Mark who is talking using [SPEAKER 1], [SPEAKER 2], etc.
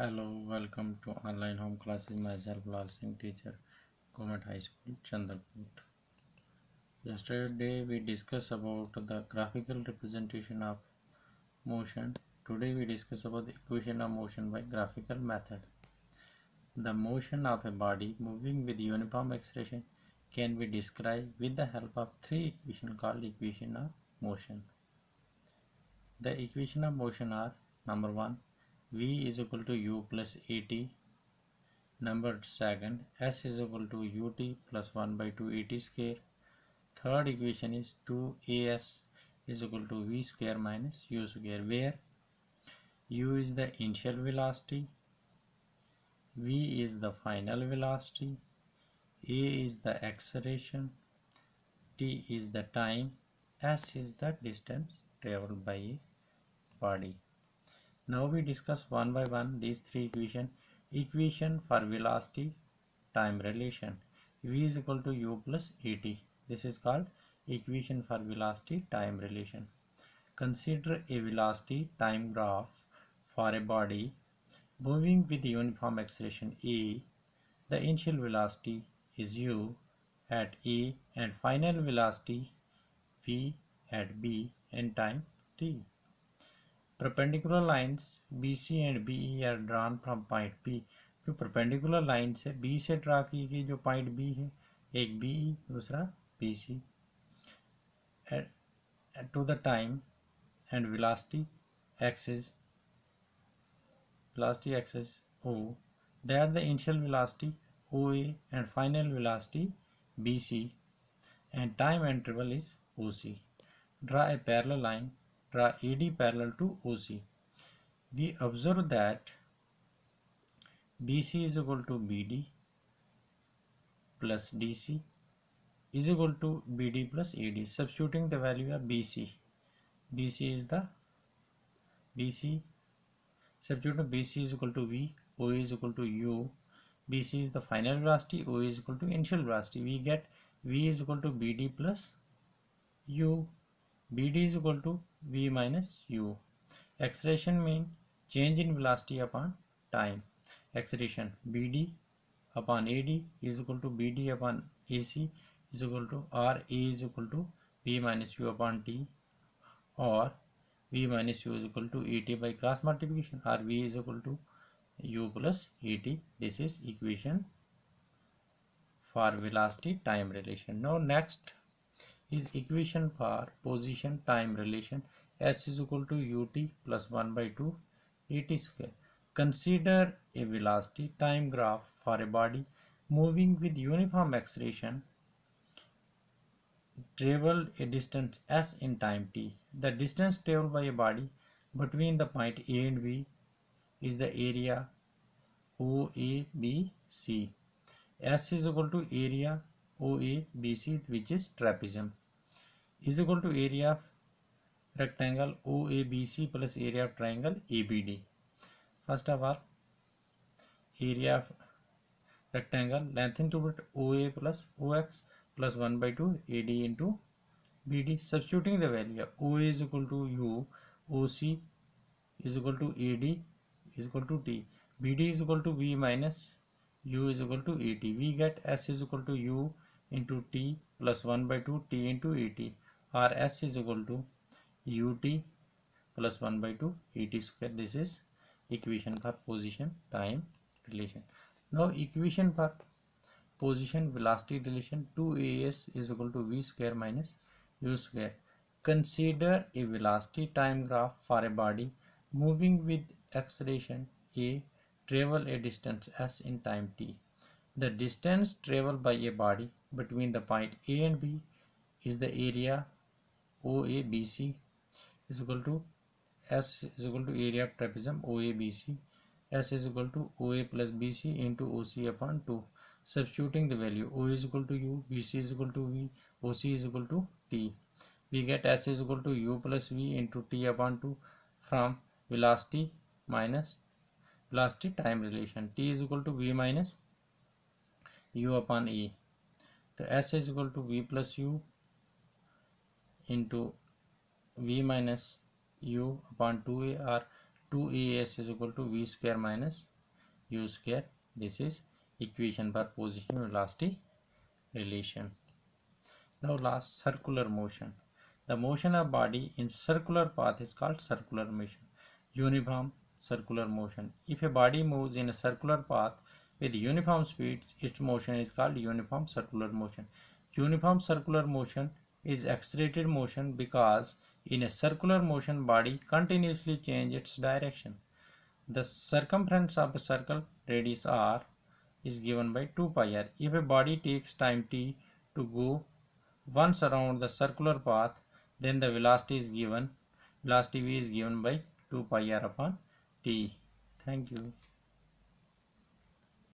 [SPEAKER 1] Hello, welcome to online home classes. Myself, Lal Singh, teacher, Government High School, Chandrapur. Yesterday we discussed about the graphical representation of motion. Today we discuss about the equation of motion by graphical method. The motion of a body moving with uniform acceleration can be described with the help of three equations called equation of motion. The equation of motion are number one v is equal to u plus at number second s is equal to ut plus 1 by 2 at square third equation is 2as is equal to v square minus u square where u is the initial velocity v is the final velocity a is the acceleration t is the time s is the distance traveled by a body now we discuss one by one these three equation. Equation for velocity time relation v is equal to u plus at. This is called equation for velocity time relation. Consider a velocity time graph for a body moving with uniform acceleration a. The initial velocity is u at a and final velocity v at b and time t. perpendicular lines BC and BE are drawn from point P. जो perpendicular lines है B से draw की गई जो point B है एक BE दूसरा BC at, to the time and velocity axis velocity axis O they are the initial velocity OA and final velocity BC and time interval is OC. Draw a parallel line draw AD parallel to OC. We observe that BC is equal to BD plus DC is equal to BD plus AD. Substituting the value of BC. BC is the BC. Substituting BC is equal to V. OA is equal to U. BC is the final velocity. OA is equal to initial velocity. We get V is equal to BD plus U B D is equal to v minus u acceleration mean change in velocity upon time acceleration B D upon A D is equal to B D upon A C is equal to or a is equal to v minus u upon t और v minus u is equal to a t by cross multiplication or v is equal to u plus a t this is equation for velocity time relation no next is equation for position time relation s is equal to ut plus 1 by 2 at square consider a velocity time graph for a body moving with uniform acceleration traveled a distance s in time t the distance traveled by a body between the point a and b is the area oabc s is equal to area oabc which is trapezium is equal to area of rectangle O A B C plus area of triangle A B D first of all area of rectangle length in to but O A plus O X plus 1 by 2 AD into BD substituting the value OA is equal to U OC is equal to AD is equal to T BD is equal to V minus U is equal to AT we get S is equal to U into T plus 1 by 2 T into AT rs is equal to ut plus 1 by 2 et square this is equation for position time relation now equation for position velocity relation 2as is equal to v square minus u square consider a velocity time graph for a body moving with acceleration a travel a distance s in time t the distance traveled by a body between the point a and b is the area O A B C is equal to s is equal to area of trapezium O A B C s is equal to O A plus B C into O C upon two substituting the value O is equal to u B C is equal to v O C is equal to t we get s is equal to u plus v into t upon two from velocity minus velocity time relation t is equal to v minus u upon a तो s is equal to v plus u into v minus u upon 2a or 2as is equal to v square minus u square this is equation for position velocity relation now last circular motion the motion of body in circular path is called circular motion uniform circular motion if a body moves in a circular path with uniform speed its motion is called uniform circular motion uniform circular motion is accelerated motion because in a circular motion body continuously change its direction. The circumference of a circle radius r is given by 2 pi r. If a body takes time t to go once around the circular path then the velocity is given velocity v is given by 2 pi r upon t. Thank you.